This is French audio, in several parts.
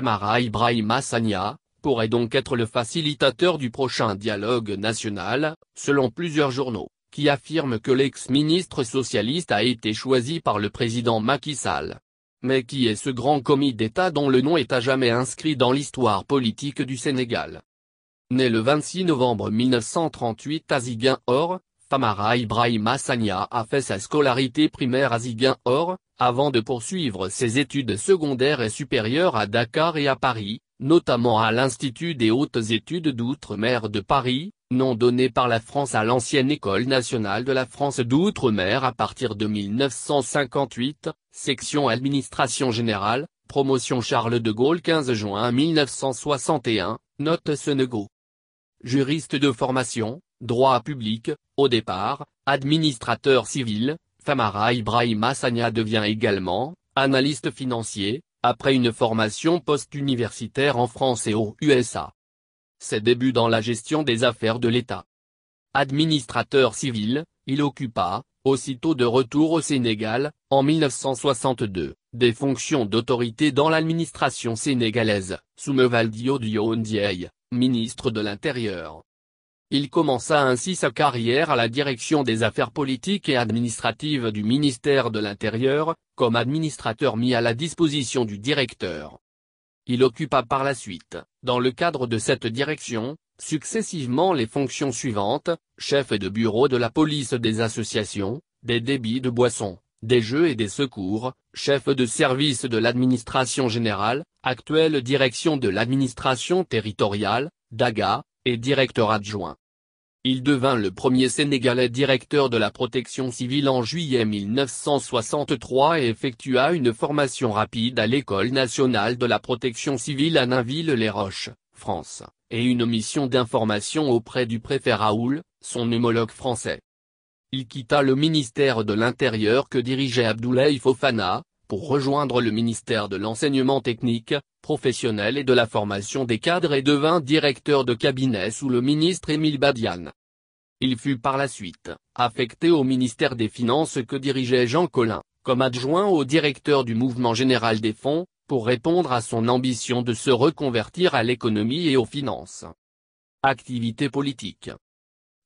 mara Ibrahima Sania, pourrait donc être le facilitateur du prochain dialogue national, selon plusieurs journaux, qui affirment que l'ex-ministre socialiste a été choisi par le président Macky Sall. Mais qui est ce grand commis d'État dont le nom est à jamais inscrit dans l'histoire politique du Sénégal Né le 26 novembre 1938 à Ziguinchor, Famara Ibrahim Sania a fait sa scolarité primaire à Ziguin-Or, avant de poursuivre ses études secondaires et supérieures à Dakar et à Paris, notamment à l'Institut des hautes études d'outre-mer de Paris, nom donné par la France à l'ancienne École nationale de la France d'outre-mer à partir de 1958, section administration générale, promotion Charles de Gaulle 15 juin 1961, note Senego. Juriste de formation, Droit public, au départ, administrateur civil, Famara Ibrahim Hassania devient également, analyste financier, après une formation post-universitaire en France et aux USA. Ses débuts dans la gestion des affaires de l'État. Administrateur civil, il occupa, aussitôt de retour au Sénégal, en 1962, des fonctions d'autorité dans l'administration sénégalaise, sous Mevaldio Ndiaye, ministre de l'Intérieur. Il commença ainsi sa carrière à la direction des affaires politiques et administratives du ministère de l'Intérieur, comme administrateur mis à la disposition du directeur. Il occupa par la suite, dans le cadre de cette direction, successivement les fonctions suivantes, chef de bureau de la police des associations, des débits de boissons, des jeux et des secours, chef de service de l'administration générale, actuelle direction de l'administration territoriale, DAGA, et directeur adjoint. Il devint le premier Sénégalais directeur de la protection civile en juillet 1963 et effectua une formation rapide à l'École nationale de la protection civile à Nainville-les-Roches, France, et une mission d'information auprès du préfet Raoul, son homologue français. Il quitta le ministère de l'Intérieur que dirigeait Abdoulaye Fofana, pour rejoindre le ministère de l'enseignement technique, professionnel et de la formation des cadres et devint directeur de cabinet sous le ministre Émile Badian. Il fut par la suite, affecté au ministère des Finances que dirigeait Jean Collin, comme adjoint au directeur du mouvement général des fonds, pour répondre à son ambition de se reconvertir à l'économie et aux finances. Activité politique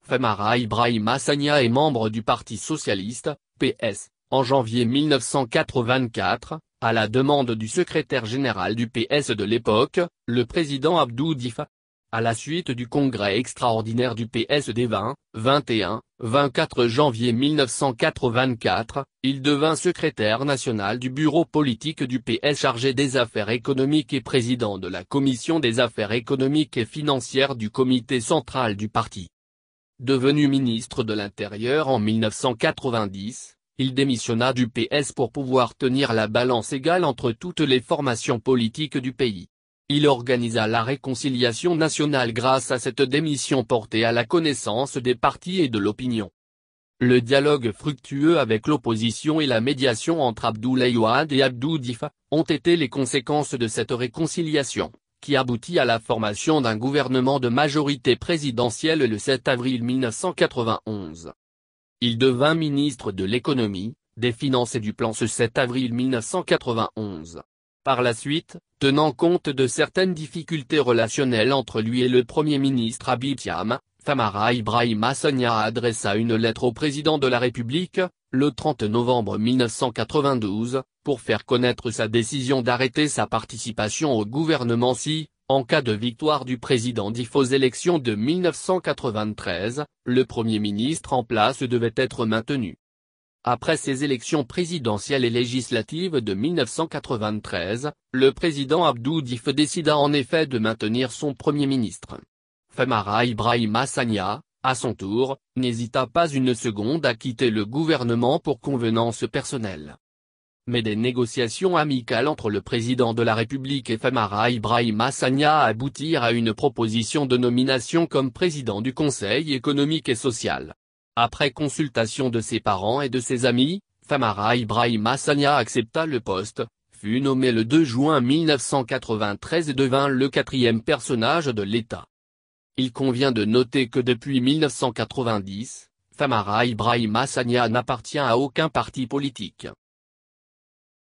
Femara Ibrahim Hassania est membre du Parti Socialiste, PS, en janvier 1984, à la demande du secrétaire général du PS de l'époque, le président Abdou Difa, à la suite du congrès extraordinaire du PS des 20, 21, 24 janvier 1984, il devint secrétaire national du bureau politique du PS chargé des affaires économiques et président de la commission des affaires économiques et financières du comité central du parti. Devenu ministre de l'Intérieur en 1990, il démissionna du PS pour pouvoir tenir la balance égale entre toutes les formations politiques du pays. Il organisa la réconciliation nationale grâce à cette démission portée à la connaissance des partis et de l'opinion. Le dialogue fructueux avec l'opposition et la médiation entre Abdoulaye Ouad et Abdou Difa, ont été les conséquences de cette réconciliation, qui aboutit à la formation d'un gouvernement de majorité présidentielle le 7 avril 1991. Il devint ministre de l'économie, des finances et du plan ce 7 avril 1991. Par la suite, tenant compte de certaines difficultés relationnelles entre lui et le Premier ministre Abitiam, Famara Ibrahim Sonia adressa une lettre au président de la République, le 30 novembre 1992, pour faire connaître sa décision d'arrêter sa participation au gouvernement si, en cas de victoire du président d'IF aux élections de 1993, le Premier ministre en place devait être maintenu. Après ces élections présidentielles et législatives de 1993, le président Abdou Dif décida en effet de maintenir son Premier ministre. Femara Ibrahim Hassania, à son tour, n'hésita pas une seconde à quitter le gouvernement pour convenance personnelle mais des négociations amicales entre le président de la République et Famara Ibrahim hassania aboutirent à une proposition de nomination comme président du Conseil économique et social. Après consultation de ses parents et de ses amis, Famara Ibrahim Hassania accepta le poste, fut nommé le 2 juin 1993 et devint le quatrième personnage de l'État. Il convient de noter que depuis 1990, Famara Ibrahim Hassania n'appartient à aucun parti politique.